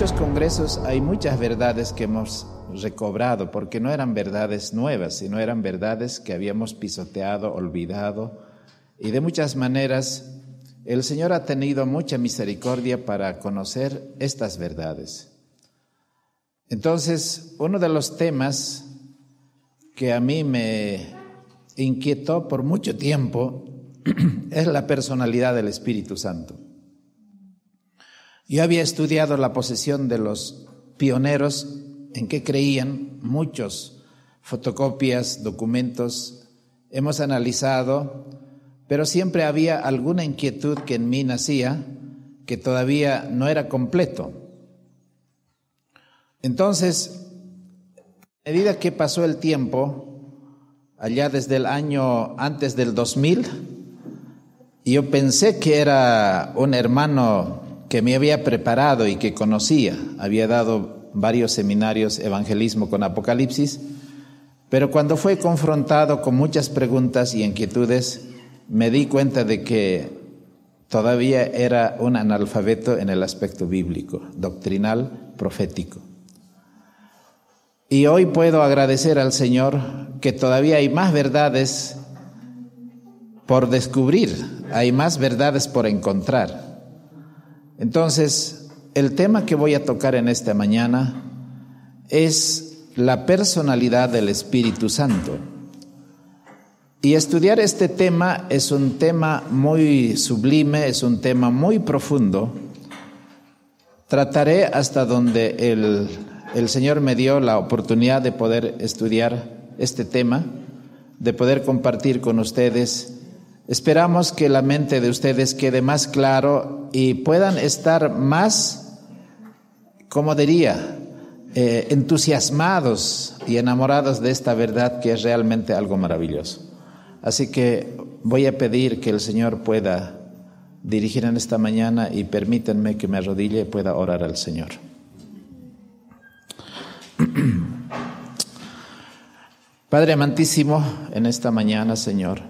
muchos congresos hay muchas verdades que hemos recobrado, porque no eran verdades nuevas, sino eran verdades que habíamos pisoteado, olvidado. Y de muchas maneras, el Señor ha tenido mucha misericordia para conocer estas verdades. Entonces, uno de los temas que a mí me inquietó por mucho tiempo es la personalidad del Espíritu Santo. Yo había estudiado la posesión de los pioneros en que creían muchos, fotocopias, documentos, hemos analizado, pero siempre había alguna inquietud que en mí nacía que todavía no era completo. Entonces, a medida que pasó el tiempo, allá desde el año antes del 2000, yo pensé que era un hermano que me había preparado y que conocía, había dado varios seminarios evangelismo con Apocalipsis, pero cuando fue confrontado con muchas preguntas y inquietudes, me di cuenta de que todavía era un analfabeto en el aspecto bíblico, doctrinal, profético. Y hoy puedo agradecer al Señor que todavía hay más verdades por descubrir, hay más verdades por encontrar. Entonces, el tema que voy a tocar en esta mañana es la personalidad del Espíritu Santo. Y estudiar este tema es un tema muy sublime, es un tema muy profundo. Trataré hasta donde el, Señor me dio la oportunidad de poder estudiar este tema, de poder compartir con ustedes Esperamos que la mente de ustedes quede más claro y puedan estar más, como diría, eh, entusiasmados y enamorados de esta verdad que es realmente algo maravilloso. Así que voy a pedir que el Señor pueda dirigir en esta mañana y permítanme que me arrodille y pueda orar al Señor. Padre amantísimo, en esta mañana, Señor,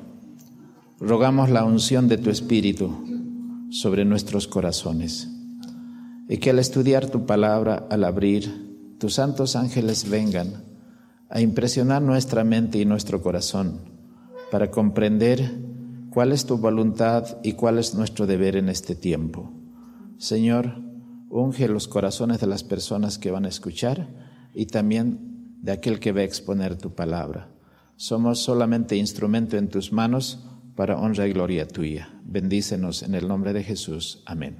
rogamos la unción de tu Espíritu sobre nuestros corazones y que al estudiar tu palabra, al abrir, tus santos ángeles vengan a impresionar nuestra mente y nuestro corazón para comprender cuál es tu voluntad y cuál es nuestro deber en este tiempo. Señor, unge los corazones de las personas que van a escuchar y también de aquel que va a exponer tu palabra. Somos solamente instrumento en tus manos para honra y gloria tuya. Bendícenos en el nombre de Jesús. Amén.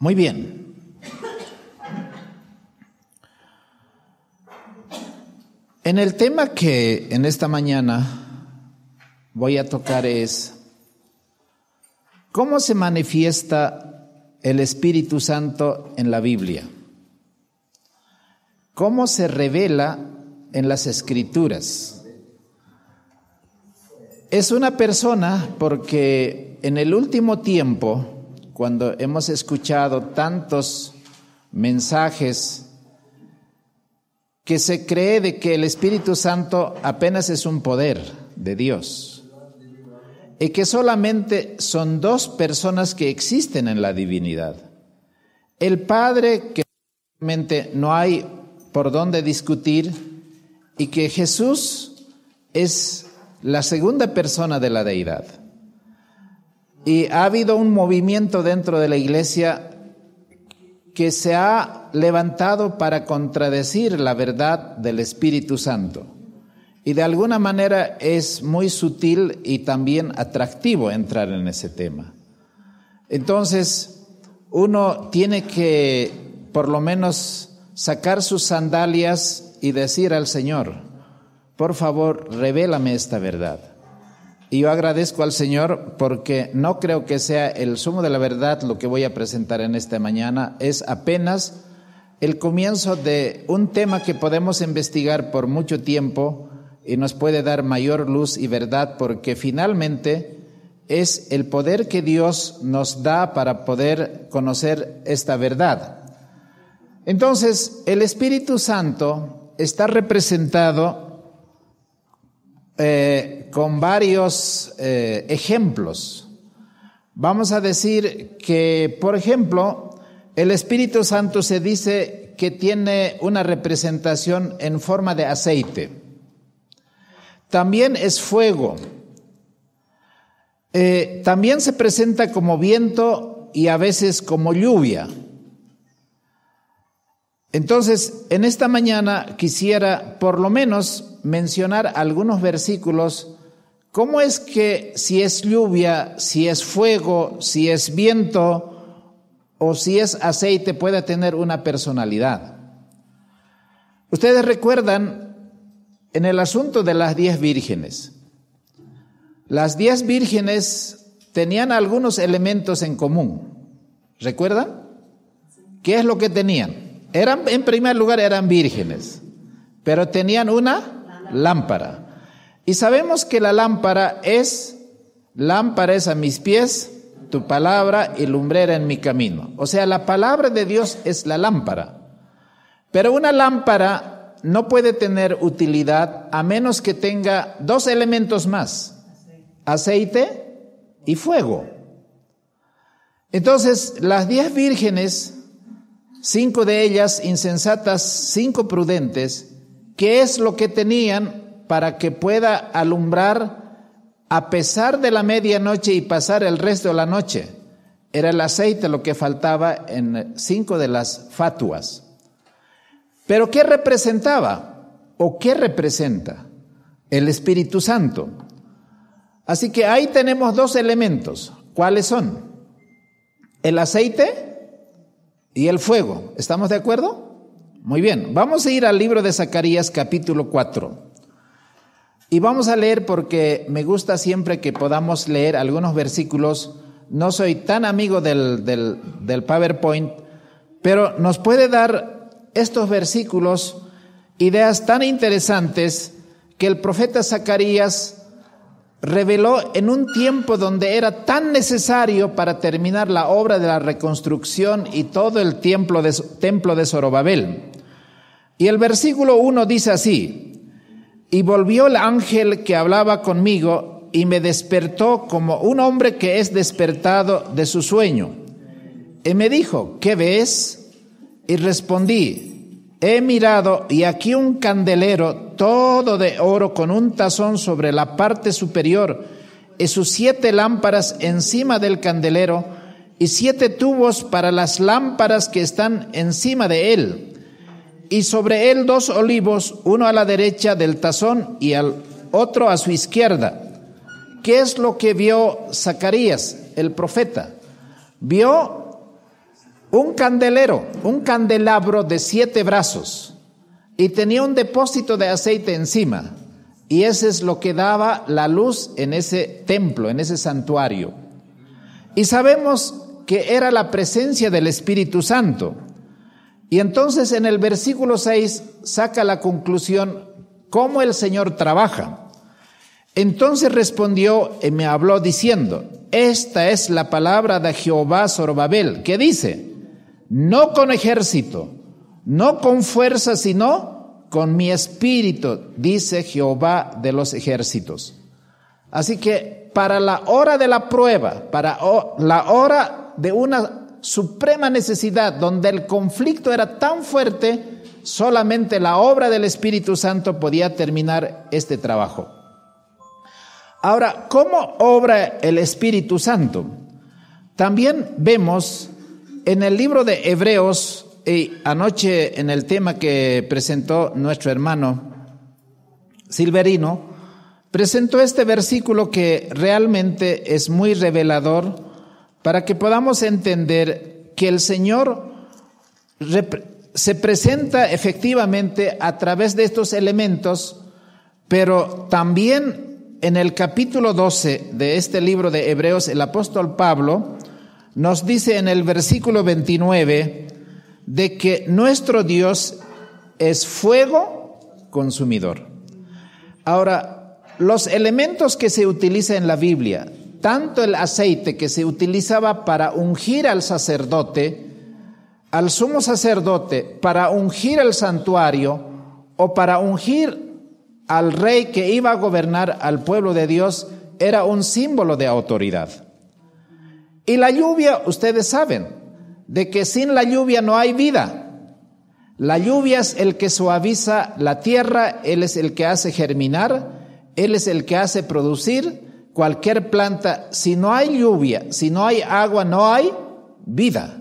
Muy bien. En el tema que en esta mañana voy a tocar es cómo se manifiesta el Espíritu Santo en la Biblia. ¿Cómo se revela en las escrituras. Es una persona porque en el último tiempo, cuando hemos escuchado tantos mensajes que se cree de que el Espíritu Santo apenas es un poder de Dios y que solamente son dos personas que existen en la divinidad. El Padre que no hay por dónde discutir, y que Jesús es la segunda persona de la deidad. Y ha habido un movimiento dentro de la iglesia que se ha levantado para contradecir la verdad del Espíritu Santo. Y de alguna manera es muy sutil y también atractivo entrar en ese tema. Entonces, uno tiene que por lo menos sacar sus sandalias y decir al Señor, por favor, revélame esta verdad. Y yo agradezco al Señor porque no creo que sea el sumo de la verdad lo que voy a presentar en esta mañana, es apenas el comienzo de un tema que podemos investigar por mucho tiempo y nos puede dar mayor luz y verdad porque finalmente es el poder que Dios nos da para poder conocer esta verdad. Entonces, el Espíritu Santo está representado eh, con varios eh, ejemplos. Vamos a decir que, por ejemplo, el Espíritu Santo se dice que tiene una representación en forma de aceite. También es fuego. Eh, también se presenta como viento y a veces como lluvia. Entonces, en esta mañana quisiera por lo menos mencionar algunos versículos. ¿Cómo es que si es lluvia, si es fuego, si es viento o si es aceite puede tener una personalidad? Ustedes recuerdan en el asunto de las diez vírgenes. Las diez vírgenes tenían algunos elementos en común. ¿Recuerdan? ¿Qué es lo que tenían? Eran, en primer lugar, eran vírgenes, pero tenían una lámpara. Y sabemos que la lámpara es, lámpara es a mis pies, tu palabra y lumbrera en mi camino. O sea, la palabra de Dios es la lámpara. Pero una lámpara no puede tener utilidad a menos que tenga dos elementos más, aceite y fuego. Entonces, las diez vírgenes cinco de ellas insensatas, cinco prudentes, ¿qué es lo que tenían para que pueda alumbrar a pesar de la medianoche y pasar el resto de la noche? Era el aceite lo que faltaba en cinco de las fatuas. Pero ¿qué representaba o qué representa el Espíritu Santo? Así que ahí tenemos dos elementos. ¿Cuáles son? El aceite y el fuego. ¿Estamos de acuerdo? Muy bien, vamos a ir al libro de Zacarías capítulo 4. Y vamos a leer porque me gusta siempre que podamos leer algunos versículos. No soy tan amigo del, del PowerPoint, pero nos puede dar estos versículos ideas tan interesantes que el profeta Zacarías reveló en un tiempo donde era tan necesario para terminar la obra de la reconstrucción y todo el templo de, templo de Zorobabel. Y el versículo 1 dice así, y volvió el ángel que hablaba conmigo y me despertó como un hombre que es despertado de su sueño. Y me dijo, ¿qué ves? Y respondí, He mirado y aquí un candelero todo de oro con un tazón sobre la parte superior y sus siete lámparas encima del candelero y siete tubos para las lámparas que están encima de él. Y sobre él dos olivos, uno a la derecha del tazón y al otro a su izquierda. ¿Qué es lo que vio Zacarías, el profeta? Vio un candelero, un candelabro de siete brazos y tenía un depósito de aceite encima. Y ese es lo que daba la luz en ese templo, en ese santuario. Y sabemos que era la presencia del Espíritu Santo. Y entonces en el versículo 6 saca la conclusión, ¿cómo el Señor trabaja? Entonces respondió y me habló diciendo, esta es la palabra de Jehová Zorobabel, que dice, no con ejército, no con fuerza, sino con mi espíritu, dice Jehová de los ejércitos. Así que para la hora de la prueba, para la hora de una suprema necesidad, donde el conflicto era tan fuerte, solamente la obra del Espíritu Santo podía terminar este trabajo. Ahora, ¿cómo obra el Espíritu Santo? También vemos en el libro de Hebreos, y anoche en el tema que presentó nuestro hermano Silverino, presentó este versículo que realmente es muy revelador para que podamos entender que el Señor se presenta efectivamente a través de estos elementos, pero también en el capítulo 12 de este libro de Hebreos, el apóstol Pablo, nos dice en el versículo 29 de que nuestro Dios es fuego consumidor. Ahora, los elementos que se utilizan en la Biblia, tanto el aceite que se utilizaba para ungir al sacerdote, al sumo sacerdote, para ungir al santuario o para ungir al rey que iba a gobernar al pueblo de Dios, era un símbolo de autoridad. Y la lluvia, ustedes saben, de que sin la lluvia no hay vida. La lluvia es el que suaviza la tierra, él es el que hace germinar, él es el que hace producir cualquier planta. Si no hay lluvia, si no hay agua, no hay vida.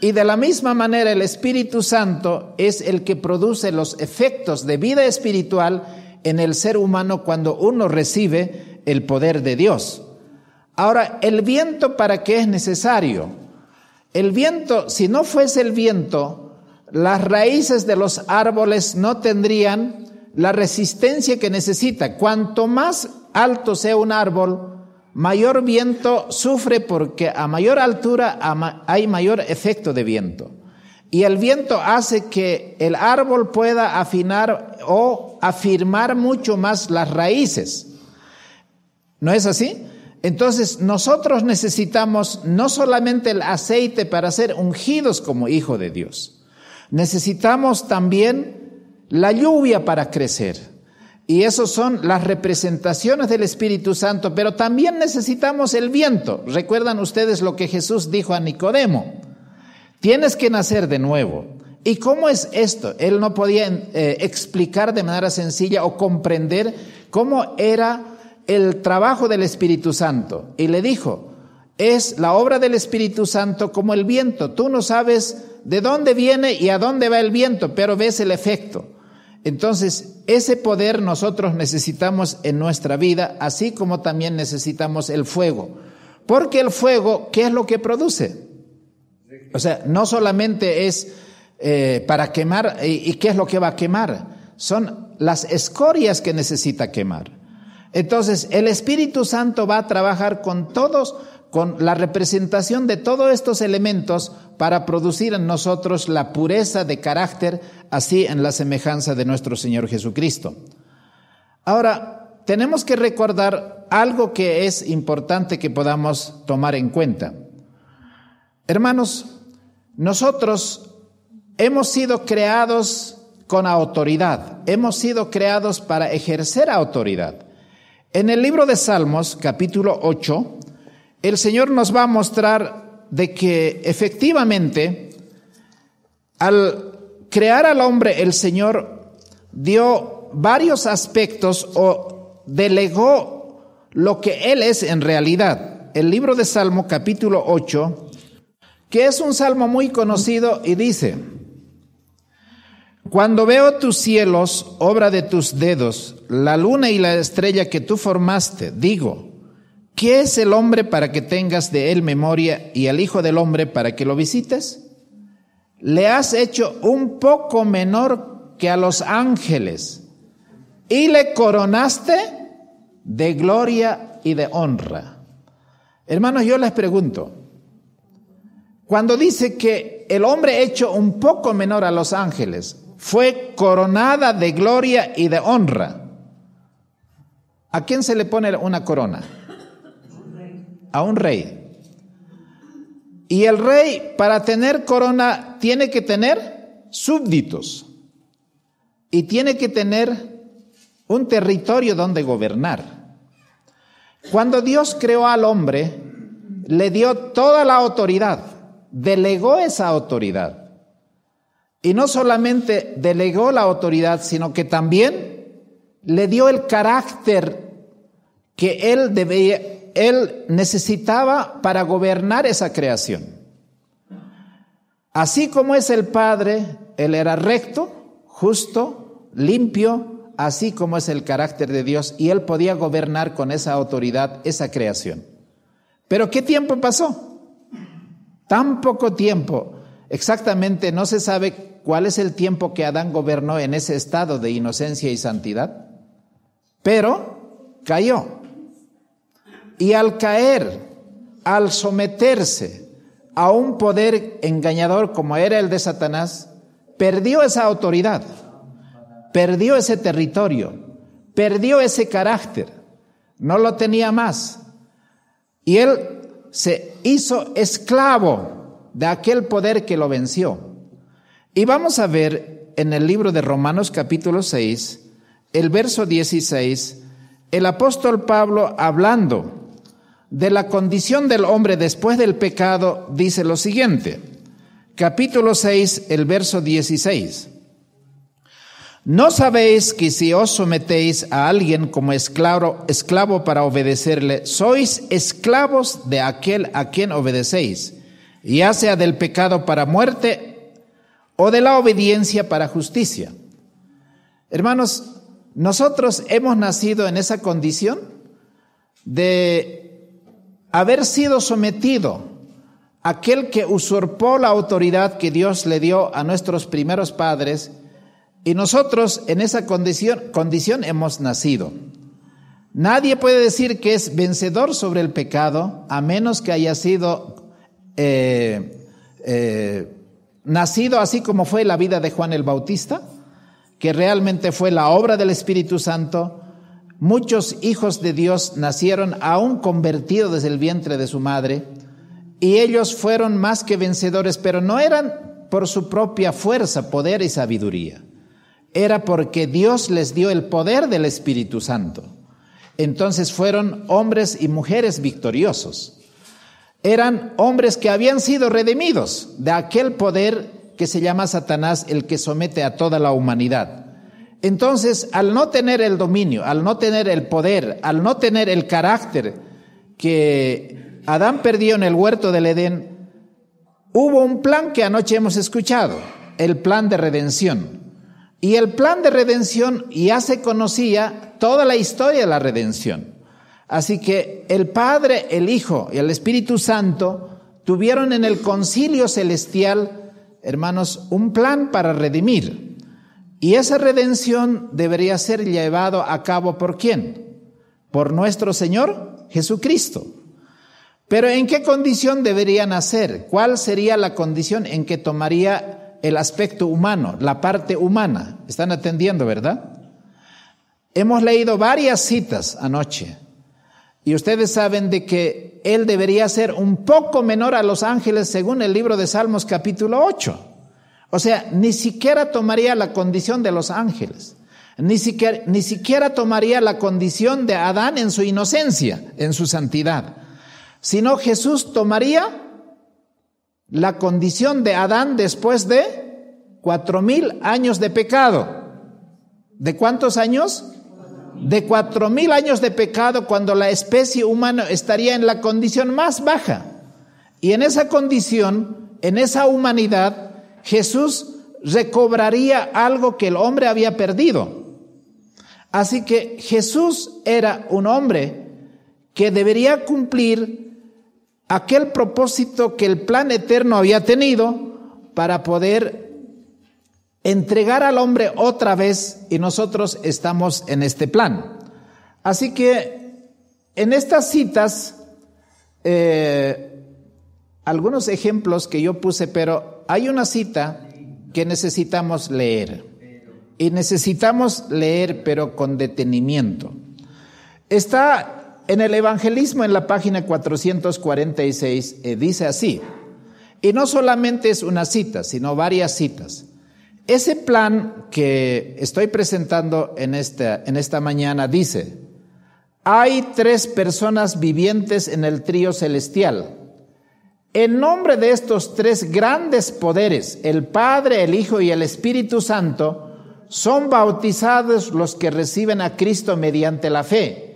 Y de la misma manera el Espíritu Santo es el que produce los efectos de vida espiritual en el ser humano cuando uno recibe el poder de Dios. Ahora, ¿el viento para qué es necesario? El viento, si no fuese el viento, las raíces de los árboles no tendrían la resistencia que necesita. Cuanto más alto sea un árbol, mayor viento sufre porque a mayor altura hay mayor efecto de viento. Y el viento hace que el árbol pueda afinar o afirmar mucho más las raíces. ¿No es así? Entonces nosotros necesitamos no solamente el aceite para ser ungidos como hijo de Dios, necesitamos también la lluvia para crecer. Y esas son las representaciones del Espíritu Santo, pero también necesitamos el viento. Recuerdan ustedes lo que Jesús dijo a Nicodemo. Tienes que nacer de nuevo. ¿Y cómo es esto? Él no podía eh, explicar de manera sencilla o comprender cómo era el trabajo del Espíritu Santo y le dijo, es la obra del Espíritu Santo como el viento. Tú no sabes de dónde viene y a dónde va el viento, pero ves el efecto. Entonces, ese poder nosotros necesitamos en nuestra vida, así como también necesitamos el fuego. Porque el fuego, ¿qué es lo que produce? O sea, no solamente es eh, para quemar, ¿y qué es lo que va a quemar? Son las escorias que necesita quemar. Entonces, el Espíritu Santo va a trabajar con todos, con la representación de todos estos elementos para producir en nosotros la pureza de carácter, así en la semejanza de nuestro Señor Jesucristo. Ahora, tenemos que recordar algo que es importante que podamos tomar en cuenta. Hermanos, nosotros hemos sido creados con autoridad, hemos sido creados para ejercer autoridad. En el libro de Salmos, capítulo 8, el Señor nos va a mostrar de que efectivamente al crear al hombre el Señor dio varios aspectos o delegó lo que Él es en realidad. El libro de Salmo capítulo 8, que es un salmo muy conocido y dice, cuando veo tus cielos, obra de tus dedos, la luna y la estrella que tú formaste, digo, ¿qué es el hombre para que tengas de él memoria y al Hijo del Hombre para que lo visites? Le has hecho un poco menor que a los ángeles y le coronaste de gloria y de honra. Hermanos, yo les pregunto, cuando dice que el hombre hecho un poco menor a los ángeles, fue coronada de gloria y de honra. ¿A quién se le pone una corona? A un rey. Y el rey, para tener corona, tiene que tener súbditos. Y tiene que tener un territorio donde gobernar. Cuando Dios creó al hombre, le dio toda la autoridad, delegó esa autoridad. Y no solamente delegó la autoridad, sino que también le dio el carácter que él, debía, él necesitaba para gobernar esa creación. Así como es el Padre, Él era recto, justo, limpio, así como es el carácter de Dios, y Él podía gobernar con esa autoridad esa creación. Pero ¿qué tiempo pasó? Tan poco tiempo. Exactamente, no se sabe cuál es el tiempo que Adán gobernó en ese estado de inocencia y santidad, pero cayó. Y al caer, al someterse a un poder engañador como era el de Satanás, perdió esa autoridad, perdió ese territorio, perdió ese carácter, no lo tenía más. Y él se hizo esclavo de aquel poder que lo venció. Y vamos a ver en el libro de Romanos capítulo 6, el verso 16, el apóstol Pablo hablando de la condición del hombre después del pecado, dice lo siguiente, capítulo 6, el verso 16. ¿No sabéis que si os sometéis a alguien como esclavo, esclavo para obedecerle, sois esclavos de aquel a quien obedecéis, ya sea del pecado para muerte o de la obediencia para justicia. Hermanos, nosotros hemos nacido en esa condición de haber sido sometido a aquel que usurpó la autoridad que Dios le dio a nuestros primeros padres y nosotros en esa condición, hemos nacido. Nadie puede decir que es vencedor sobre el pecado a menos que haya sido eh, eh, nacido así como fue la vida de Juan el Bautista, que realmente fue la obra del Espíritu Santo, muchos hijos de Dios nacieron aún convertidos desde el vientre de su madre, y ellos fueron más que vencedores, pero no eran por su propia fuerza, poder y sabiduría, era porque Dios les dio el poder del Espíritu Santo. Entonces fueron hombres y mujeres victoriosos eran hombres que habían sido redimidos de aquel poder que se llama Satanás, el que somete a toda la humanidad. Entonces, al no tener el dominio, al no tener el poder, al no tener el carácter que Adán perdió en el huerto del Edén, hubo un plan que anoche hemos escuchado, el plan de redención. Y el plan de redención ya se conocía toda la historia de la redención. Así que el Padre, el Hijo y el Espíritu Santo tuvieron en el concilio celestial, hermanos, un plan para redimir. Y esa redención debería ser llevado a cabo por quién? Por nuestro Señor Jesucristo. Pero ¿en qué condición debería hacer? ¿Cuál sería la condición en que tomaría el aspecto humano, la parte humana? Están atendiendo, ¿verdad? Hemos leído varias citas anoche y ustedes saben de que él debería ser un poco menor a los ángeles según el libro de Salmos capítulo 8. O sea, ni siquiera tomaría la condición de los ángeles. Ni siquiera, ni siquiera tomaría la condición de Adán en su inocencia, en su santidad. Sino Jesús tomaría la condición de Adán después de cuatro mil años de pecado. ¿De cuántos años? de cuatro mil años de pecado cuando la especie humana estaría en la condición más baja. Y en esa condición, en esa humanidad, Jesús recobraría algo que el hombre había perdido. Así que Jesús era un hombre que debería cumplir aquel propósito que el plan eterno había tenido para poder entregar al hombre otra vez y nosotros estamos en este plan. Así que en estas citas, eh, algunos ejemplos que yo puse, pero hay una cita que necesitamos leer. Y necesitamos leer, pero con detenimiento. Está en el evangelismo en la página 446, eh, dice así. Y no solamente es una cita, sino varias citas. Ese plan que estoy presentando en esta, en esta mañana dice, hay tres personas vivientes en el trío celestial. En nombre de estos tres grandes poderes, el Padre, el Hijo y el Espíritu Santo, son bautizados los que reciben a Cristo mediante la fe.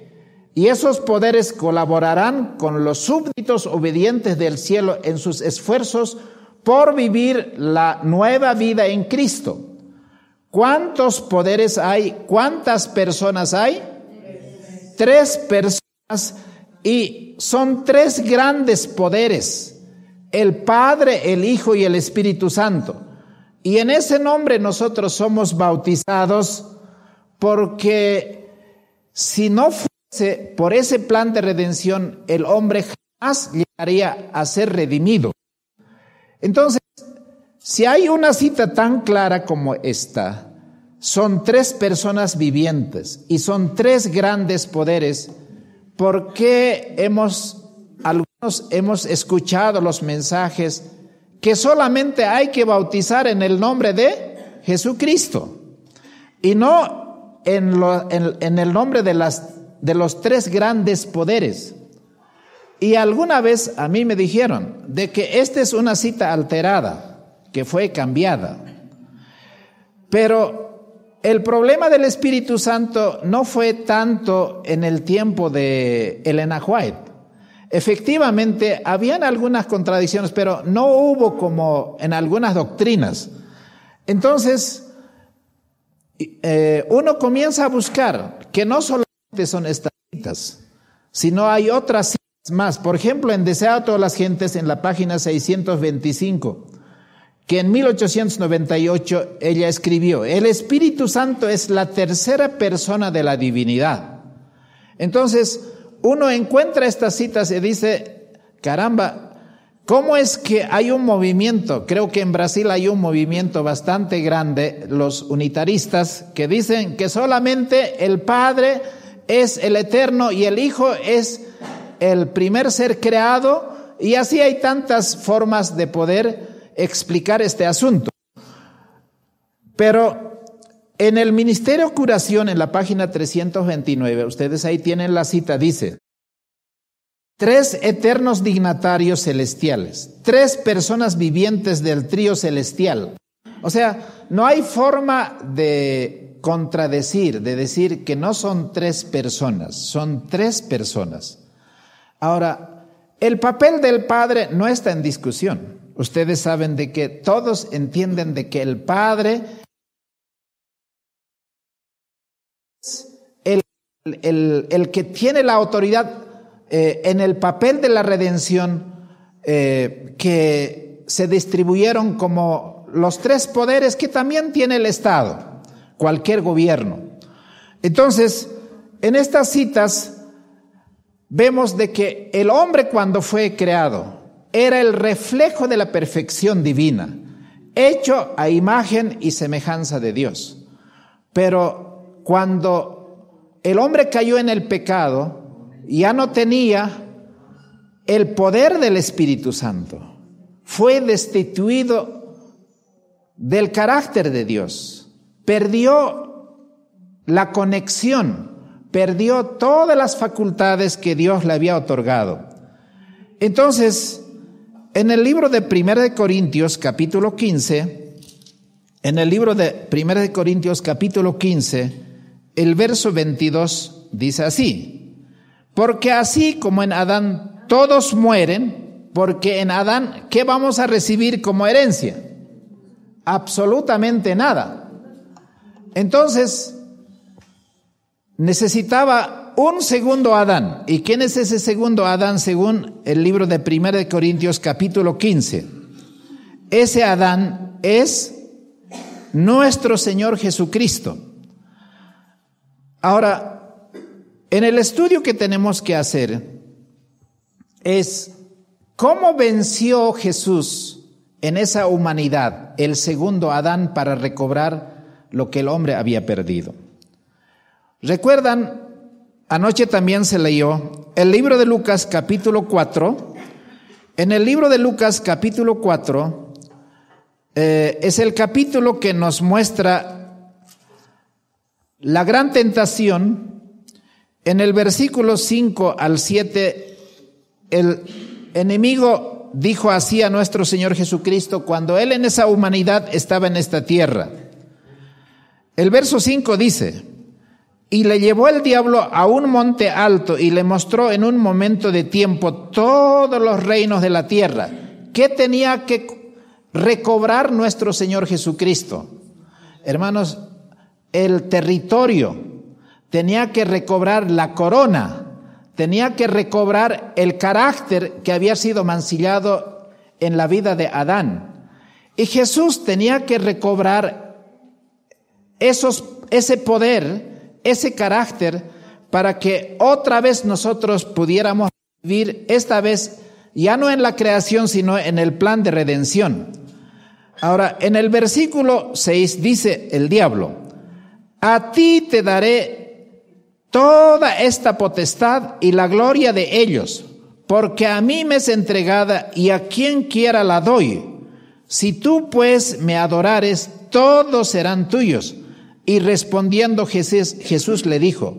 Y esos poderes colaborarán con los súbditos obedientes del cielo en sus esfuerzos por vivir la nueva vida en Cristo. ¿Cuántos poderes hay? ¿Cuántas personas hay? Tres, personas y son tres grandes poderes, el Padre, el Hijo y el Espíritu Santo. Y en ese nombre nosotros somos bautizados porque si no fuese por ese plan de redención, el hombre jamás llegaría a ser redimido. Entonces, si hay una cita tan clara como esta, son tres personas vivientes y son tres grandes poderes, ¿por qué hemos, algunos hemos escuchado los mensajes que solamente hay que bautizar en el nombre de Jesucristo y no en, en el nombre de, las, de los tres grandes poderes? Y alguna vez a mí me dijeron de que esta es una cita alterada, que fue cambiada. Pero el problema del Espíritu Santo no fue tanto en el tiempo de Elena White. Efectivamente, habían algunas contradicciones, pero no hubo como en algunas doctrinas. Entonces, eh, uno comienza a buscar que no solamente son estas citas, sino hay otras citas más, por ejemplo, en Deseado a todas las gentes, en la página 625, que en 1898 ella escribió, el Espíritu Santo es la tercera persona de la divinidad. Entonces, uno encuentra estas citas y dice, caramba, ¿cómo es que hay un movimiento? Creo que en Brasil hay un movimiento bastante grande, los unitaristas, que dicen que solamente el Padre es el eterno y el Hijo es el primer ser creado y así hay tantas formas de poder explicar este asunto. Pero en el Ministerio Curación, en la página 329, ustedes ahí tienen la cita, dice, tres eternos dignatarios celestiales, tres personas vivientes del trío celestial. O sea, no hay forma de contradecir, de decir que no son tres personas, son tres personas. Ahora, el papel del padre no está en discusión. Ustedes saben de que todos entienden de que el padre es el, que tiene la autoridad eh, en el papel de la redención eh, que se distribuyeron como los tres poderes que también tiene el Estado, cualquier gobierno. Entonces, en estas citas vemos de que el hombre cuando fue creado era el reflejo de la perfección divina, hecho a imagen y semejanza de Dios. Pero cuando el hombre cayó en el pecado, ya no tenía el poder del Espíritu Santo. Fue destituido del carácter de Dios. Perdió la conexión perdió todas las facultades que Dios le había otorgado. Entonces, en el libro de 1 de Corintios capítulo 15, en el libro de 1 de Corintios capítulo 15, el verso 22 dice así: Porque así como en Adán todos mueren, porque en Adán ¿qué vamos a recibir como herencia? Absolutamente nada. Entonces, necesitaba un segundo Adán. ¿Y quién es ese segundo Adán según el libro de 1 de Corintios capítulo 15? Ese Adán es nuestro Señor Jesucristo. Ahora, en el estudio que tenemos que hacer es cómo venció Jesús en esa humanidad, el segundo Adán, para recobrar lo que el hombre había perdido. Recuerdan, anoche también se leyó el libro de Lucas capítulo 4. En el libro de Lucas capítulo 4 eh, es el capítulo que nos muestra la gran tentación. En el versículo 5 al 7, el enemigo dijo así a nuestro Señor Jesucristo cuando Él en esa humanidad estaba en esta tierra. El verso 5 dice, y le llevó el diablo a un monte alto y le mostró en un momento de tiempo todos los reinos de la tierra. ¿Qué tenía que recobrar nuestro Señor Jesucristo? Hermanos, el territorio, tenía que recobrar la corona, tenía que recobrar el carácter que había sido mancillado en la vida de Adán. Y Jesús tenía que recobrar esos, ese poder ese carácter para que otra vez nosotros pudiéramos vivir, esta vez ya no en la creación, sino en el plan de redención. Ahora, en el versículo 6 dice el diablo, a ti te daré toda esta potestad y la gloria de ellos, porque a mí me es entregada y a quien quiera la doy. Si tú pues me adorares, todos serán tuyos y respondiendo Jesús, Jesús le dijo,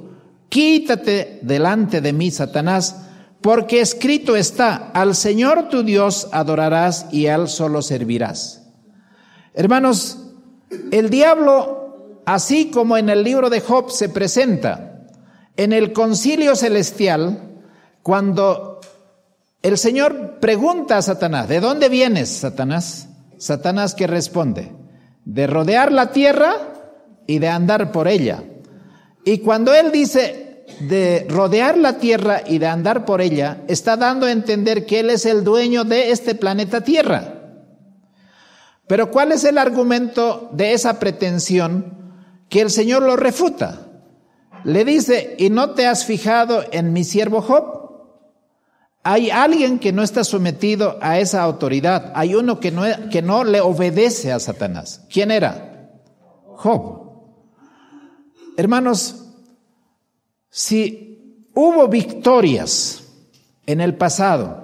quítate delante de mí, Satanás, porque escrito está, al Señor tu Dios adorarás y él solo servirás. Hermanos, el diablo, así como en el libro de Job se presenta, en el concilio celestial, cuando el Señor pregunta a Satanás, ¿de dónde vienes, Satanás? Satanás que responde, de rodear la tierra y de andar por ella. Y cuando él dice de rodear la Tierra y de andar por ella, está dando a entender que él es el dueño de este planeta Tierra. Pero ¿cuál es el argumento de esa pretensión que el Señor lo refuta? Le dice, ¿y no te has fijado en mi siervo Job? Hay alguien que no está sometido a esa autoridad. Hay uno que no, que no le obedece a Satanás. ¿Quién era? Job. Hermanos, si hubo victorias en el pasado,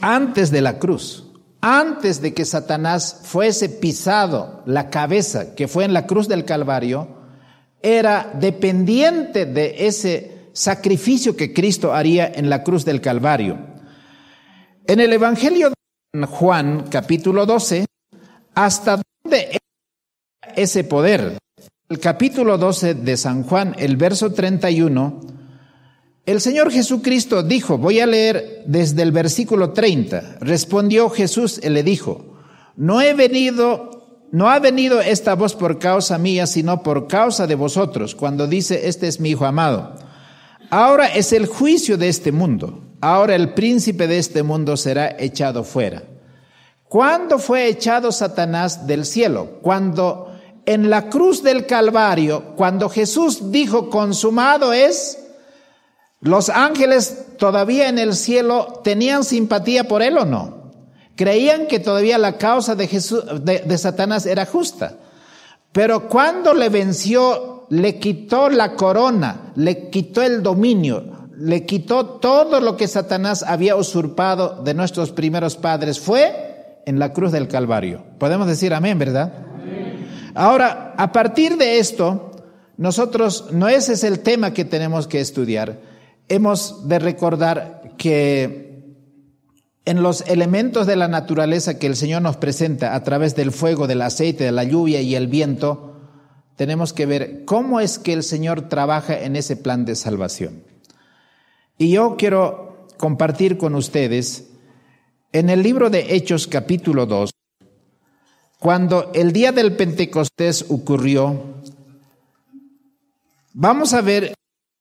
antes de la cruz, antes de que Satanás fuese pisado la cabeza que fue en la cruz del Calvario, era dependiente de ese sacrificio que Cristo haría en la cruz del Calvario. En el Evangelio de Juan capítulo 12, hasta dónde ese poder, el capítulo 12 de San Juan, el verso 31, el Señor Jesucristo dijo, voy a leer desde el versículo 30, respondió Jesús y le dijo, no he venido, no ha venido esta voz por causa mía, sino por causa de vosotros, cuando dice, este es mi hijo amado. Ahora es el juicio de este mundo, ahora el príncipe de este mundo será echado fuera. ¿Cuándo fue echado Satanás del cielo? Cuando en la cruz del Calvario, cuando Jesús dijo, consumado es, los ángeles todavía en el cielo tenían simpatía por él o no. Creían que todavía la causa de, Jesús, de, Satanás era justa. Pero cuando le venció, le quitó la corona, le quitó el dominio, le quitó todo lo que Satanás había usurpado de nuestros primeros padres, fue en la cruz del Calvario. Podemos decir amén, ¿verdad? Ahora, a partir de esto, nosotros, no ese es el tema que tenemos que estudiar, hemos de recordar que en los elementos de la naturaleza que el Señor nos presenta a través del fuego, del aceite, de la lluvia y el viento, tenemos que ver cómo es que el Señor trabaja en ese plan de salvación. Y yo quiero compartir con ustedes en el libro de Hechos capítulo 2, cuando el día del Pentecostés ocurrió, vamos a ver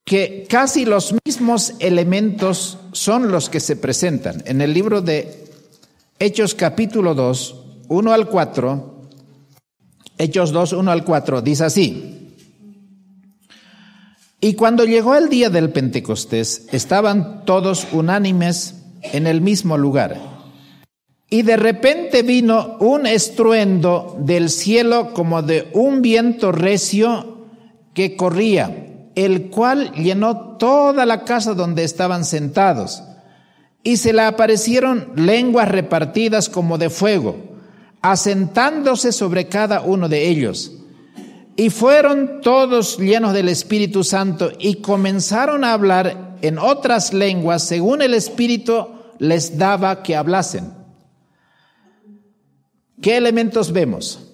que casi los mismos elementos son los que se presentan. En el libro de Hechos capítulo 2, 1 al 4, Hechos 2, 1 al 4, dice así. Y cuando llegó el día del Pentecostés, estaban todos unánimes en el mismo lugar. Y de repente vino un estruendo del cielo como de un viento recio que corría, el cual llenó toda la casa donde estaban sentados. Y se le aparecieron lenguas repartidas como de fuego, asentándose sobre cada uno de ellos. Y fueron todos llenos del Espíritu Santo y comenzaron a hablar en otras lenguas según el Espíritu les daba que hablasen. ¿Qué elementos vemos?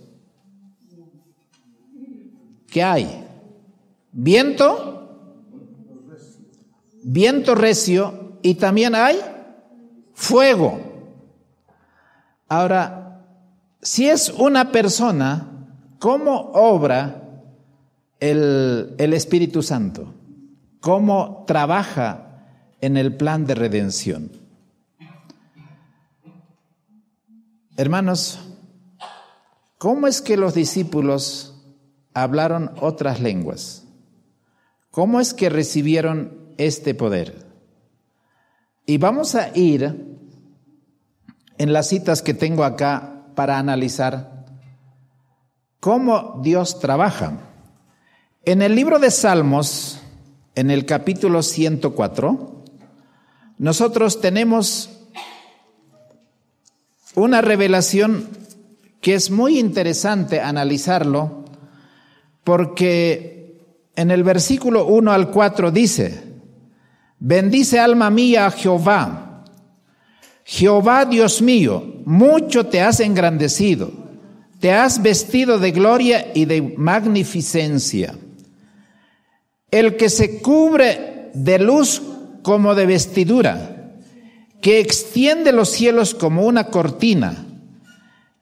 ¿Qué hay? Viento, viento recio y también hay fuego. Ahora, si es una persona, ¿cómo obra el, Espíritu Santo? ¿Cómo trabaja en el plan de redención? Hermanos, ¿Cómo es que los discípulos hablaron otras lenguas? ¿Cómo es que recibieron este poder? Y vamos a ir en las citas que tengo acá para analizar cómo Dios trabaja. En el libro de Salmos, en el capítulo 104, nosotros tenemos una revelación que es muy interesante analizarlo porque en el versículo 1 al 4 dice, bendice alma mía a Jehová, Jehová Dios mío, mucho te has engrandecido, te has vestido de gloria y de magnificencia. El que se cubre de luz como de vestidura, que extiende los cielos como una cortina,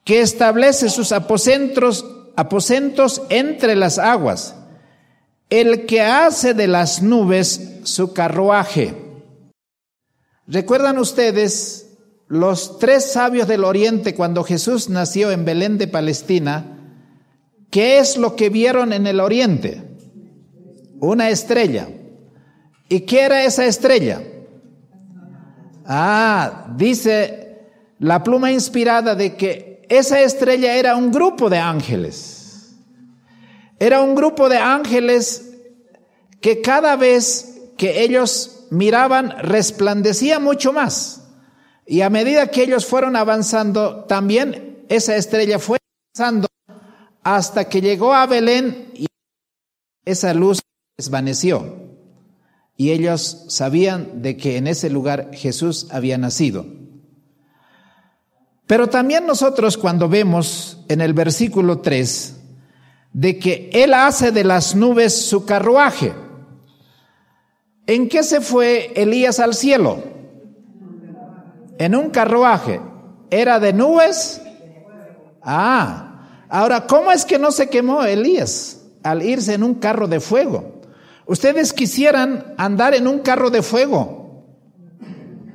que establece sus aposentos, aposentos entre las aguas, el que hace de las nubes su carruaje. ¿Recuerdan ustedes los tres sabios del oriente cuando Jesús nació en Belén de Palestina? ¿Qué es lo que vieron en el oriente? Una estrella. ¿Y qué era esa estrella? Ah, dice la pluma inspirada de que esa estrella era un grupo de ángeles. Era un grupo de ángeles que cada vez que ellos miraban resplandecía mucho más. Y a medida que ellos fueron avanzando, también esa estrella fue avanzando hasta que llegó a Belén y esa luz desvaneció. Y ellos sabían de que en ese lugar Jesús había nacido. Pero también nosotros cuando vemos en el versículo 3 de que Él hace de las nubes su carruaje, ¿en qué se fue Elías al cielo? En un carruaje. ¿Era de nubes? Ah, ahora, ¿cómo es que no se quemó Elías al irse en un carro de fuego? ¿Ustedes quisieran andar en un carro de fuego?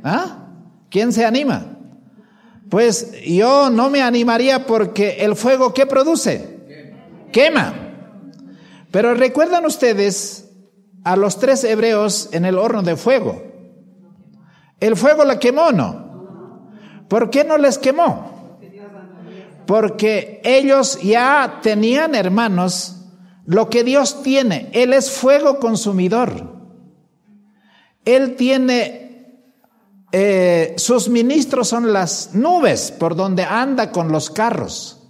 ¿Ah? ¿Quién se anima? Pues yo no me animaría porque el fuego, ¿qué produce? Quema. Pero recuerdan ustedes a los tres hebreos en el horno de fuego. ¿El fuego la quemó no? ¿Por qué no les quemó? Porque ellos ya tenían, hermanos, lo que Dios tiene. Él es fuego consumidor. Él tiene eh, sus ministros son las nubes por donde anda con los carros.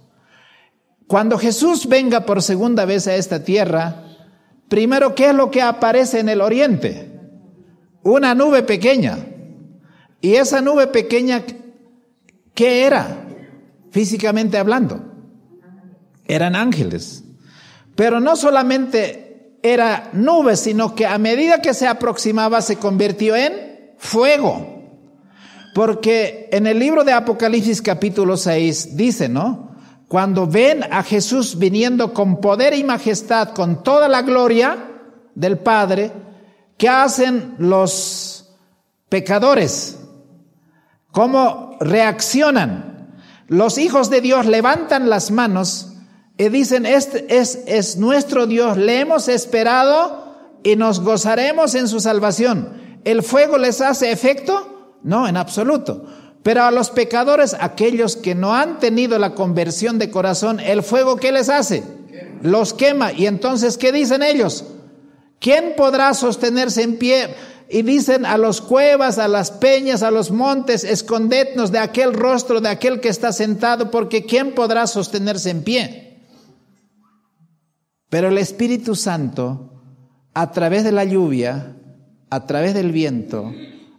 Cuando Jesús venga por segunda vez a esta tierra, primero, ¿qué es lo que aparece en el oriente? Una nube pequeña. ¿Y esa nube pequeña qué era? Físicamente hablando. Eran ángeles. Pero no solamente era nube, sino que a medida que se aproximaba se convirtió en fuego. Porque en el libro de Apocalipsis capítulo 6 dice, ¿no? Cuando ven a Jesús viniendo con poder y majestad, con toda la gloria del Padre, ¿qué hacen los pecadores? ¿Cómo reaccionan? Los hijos de Dios levantan las manos y dicen, este es, es nuestro Dios, le hemos esperado y nos gozaremos en su salvación. ¿El fuego les hace efecto? No, en absoluto. Pero a los pecadores, aquellos que no han tenido la conversión de corazón, el fuego que les hace, los quema. Y entonces, ¿qué dicen ellos? ¿Quién podrá sostenerse en pie? Y dicen a los cuevas, a las peñas, a los montes, escondednos de aquel rostro, de aquel que está sentado, porque ¿quién podrá sostenerse en pie? Pero el Espíritu Santo, a través de la lluvia, a través del viento,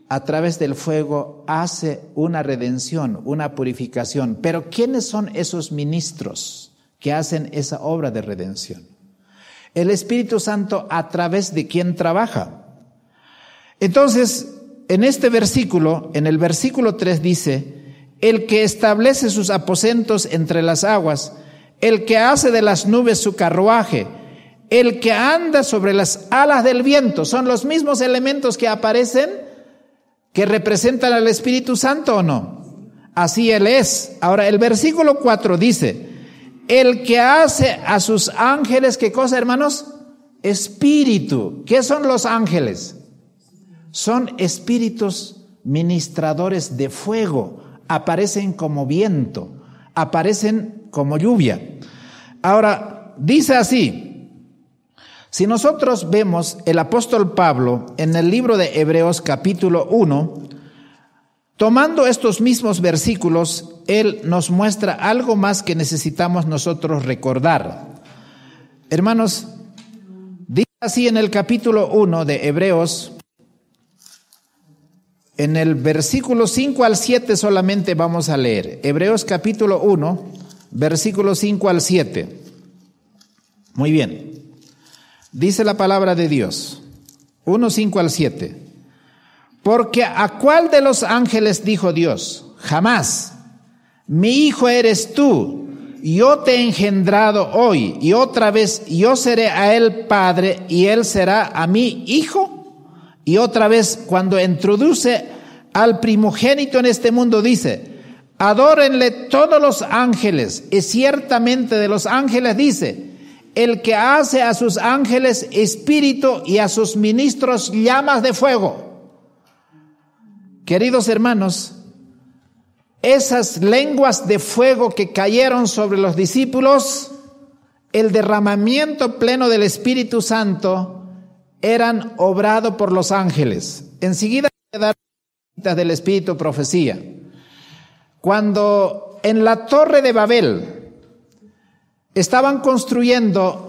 a través del fuego hace una redención, una purificación. Pero ¿quiénes son esos ministros que hacen esa obra de redención? El Espíritu Santo a través de quien trabaja. Entonces, en este versículo, en el versículo 3 dice, el que establece sus aposentos entre las aguas, el que hace de las nubes su carruaje, el que anda sobre las alas del viento, son los mismos elementos que aparecen que representan al Espíritu Santo o no. Así Él es. Ahora, el versículo 4 dice, el que hace a sus ángeles, ¿qué cosa, hermanos? Espíritu. ¿Qué son los ángeles? Son espíritus ministradores de fuego. Aparecen como viento, aparecen como lluvia. Ahora, dice así, si nosotros vemos el apóstol Pablo en el libro de Hebreos capítulo 1, tomando estos mismos versículos, él nos muestra algo más que necesitamos nosotros recordar. Hermanos, dice así en el capítulo 1 de Hebreos, en el versículo 5 al 7 solamente vamos a leer. Hebreos capítulo 1, versículo 5 al 7. Muy bien. Dice la palabra de Dios, 1, 5 al 7. Porque a cuál de los ángeles dijo Dios, jamás, mi hijo eres tú, yo te he engendrado hoy, y otra vez yo seré a él padre, y él será a mi hijo. Y otra vez, cuando introduce al primogénito en este mundo, dice, adórenle todos los ángeles, y ciertamente de los ángeles dice, el que hace a sus ángeles espíritu y a sus ministros llamas de fuego. Queridos hermanos, esas lenguas de fuego que cayeron sobre los discípulos, el derramamiento pleno del Espíritu Santo, eran obrado por los ángeles. Enseguida del Espíritu profecía. Cuando en la torre de Babel, estaban construyendo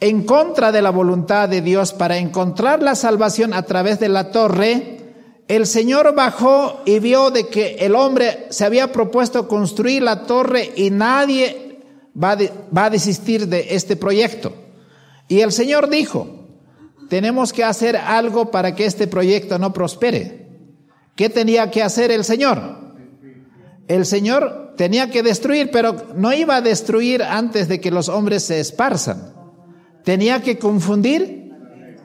en contra de la voluntad de Dios para encontrar la salvación a través de la torre, el Señor bajó y vio de que el hombre se había propuesto construir la torre y nadie va, va a desistir de este proyecto. Y el Señor dijo, tenemos que hacer algo para que este proyecto no prospere. ¿Qué tenía que hacer el Señor? el Señor tenía que destruir, pero no iba a destruir antes de que los hombres se esparzan. Tenía que confundir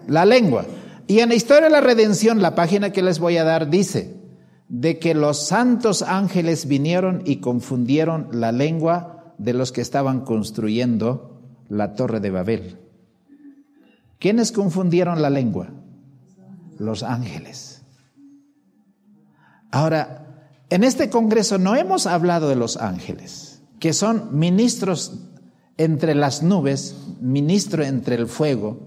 la lengua. Y en la historia de la redención, la página que les voy a dar dice de que los santos ángeles vinieron y confundieron la lengua de los que estaban construyendo la torre de Babel. ¿Quiénes confundieron la lengua? Los ángeles. Ahora, en este Congreso no hemos hablado de los ángeles, que son ministros entre las nubes, ministro entre el fuego.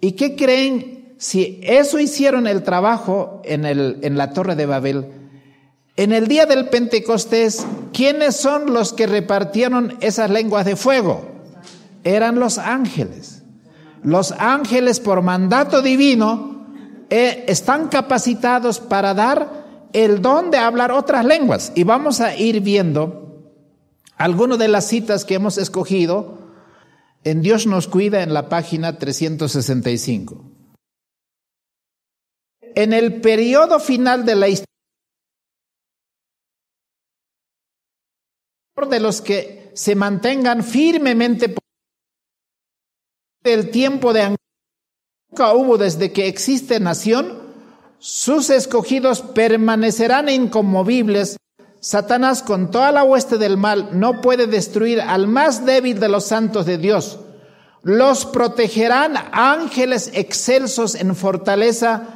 ¿Y qué creen si eso hicieron el trabajo en, el, en la Torre de Babel? En el día del Pentecostés, ¿quiénes son los que repartieron esas lenguas de fuego? Eran los ángeles. Los ángeles, por mandato divino, eh, están capacitados para dar el don de hablar otras lenguas. Y vamos a ir viendo algunas de las citas que hemos escogido en Dios nos cuida en la página 365. En el periodo final de la historia de los que se mantengan firmemente por el tiempo de nunca hubo desde que existe nación sus escogidos permanecerán inconmovibles. Satanás con toda la hueste del mal no puede destruir al más débil de los santos de Dios. Los protegerán ángeles excelsos en fortaleza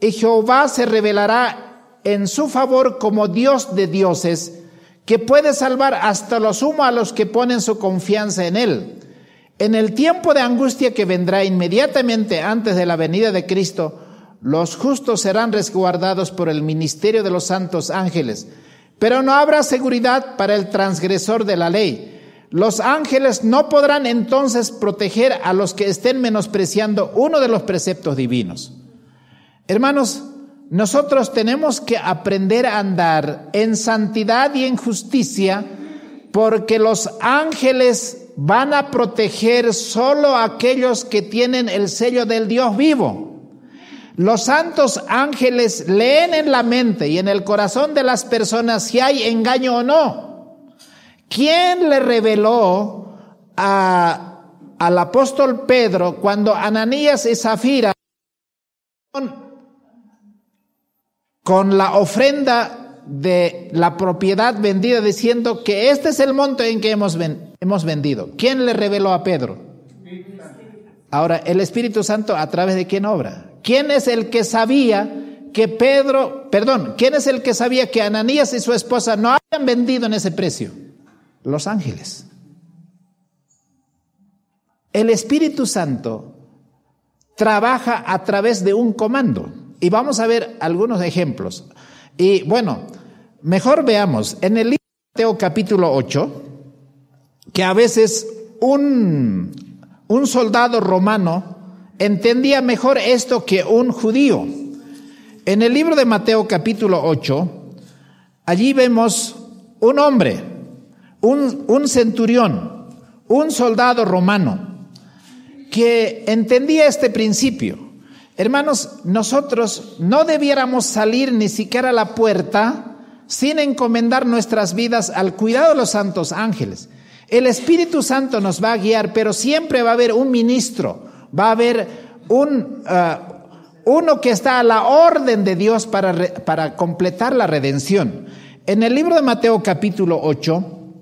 y Jehová se revelará en su favor como Dios de dioses, que puede salvar hasta lo sumo a los que ponen su confianza en él. En el tiempo de angustia que vendrá inmediatamente antes de la venida de Cristo, los justos serán resguardados por el ministerio de los santos ángeles, pero no habrá seguridad para el transgresor de la ley. Los ángeles no podrán entonces proteger a los que estén menospreciando uno de los preceptos divinos. Hermanos, nosotros tenemos que aprender a andar en santidad y en justicia porque los ángeles van a proteger solo a aquellos que tienen el sello del Dios vivo. Los santos ángeles leen en la mente y en el corazón de las personas si hay engaño o no. ¿Quién le reveló al apóstol Pedro cuando Ananías y Zafira con la ofrenda de la propiedad vendida diciendo que este es el monto en que hemos, hemos vendido? ¿Quién le reveló a Pedro? Ahora, el Espíritu Santo a través de quién obra? ¿Quién es el que sabía que Pedro, perdón, quién es el que sabía que Ananías y su esposa no habían vendido en ese precio? Los ángeles. El Espíritu Santo trabaja a través de un comando. Y vamos a ver algunos ejemplos. Y bueno, mejor veamos en el libro de Mateo capítulo 8, que a veces un, un soldado romano entendía mejor esto que un judío. En el libro de Mateo capítulo 8, allí vemos un hombre, un, centurión, un soldado romano, que entendía este principio. Hermanos, nosotros no debiéramos salir ni siquiera a la puerta sin encomendar nuestras vidas al cuidado de los santos ángeles. El Espíritu Santo nos va a guiar, pero siempre va a haber un ministro, Va a haber un, eh, uno que está a la orden de Dios para, para completar la redención. En el libro de Mateo capítulo 8,